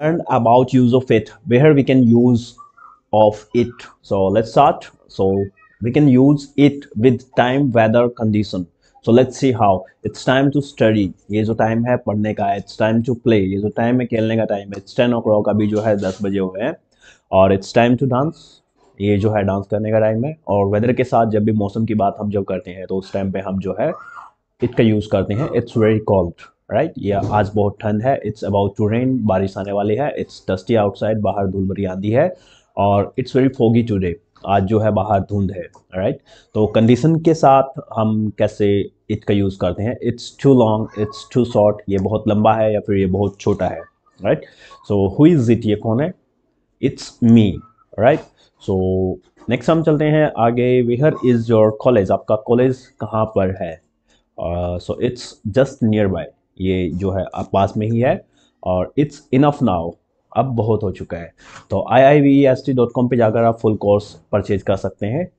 learned about use of it where we can use of it so let's start so we can use it with time weather condition so let's see how it's time to study ye jo time hai padhne ka it's time to play ye jo time hai khelne ka time hai it's 10 o'clock abhi jo hai 10 बजे हुए hain aur it's time to dance ये जो है dance करने का time है और weather के साथ जब भी मौसम की बात हम जब करते हैं तो उस टाइम पे हम जो है इट का यूज़ करते हैं it's very cold right right? ये आज बहुत ठंड है इट्स अबाउट टू रेन बारिश आने वाली है इट्स डस्टी आउटसाइड बाहर धूल भरी आंधी है और इट्स वेरी फोगी टूडे आज जो है बाहर धुंध है राइट right? तो कंडीशन के साथ हम कैसे इट का यूज़ करते हैं it's too long it's too short ये बहुत लंबा है या फिर ये बहुत छोटा है right so who is it ये कौन है it's me right so next हम चलते हैं आगे वेहर इज़ योर कॉलेज आपका कॉलेज कहाँ पर है so it's just nearby ये जो है आप पास में ही है और इट्स इनफ नाउ अब बहुत हो चुका है तो I I V S T dot com पर जाकर आप फुल कोर्स परचेज कर सकते हैं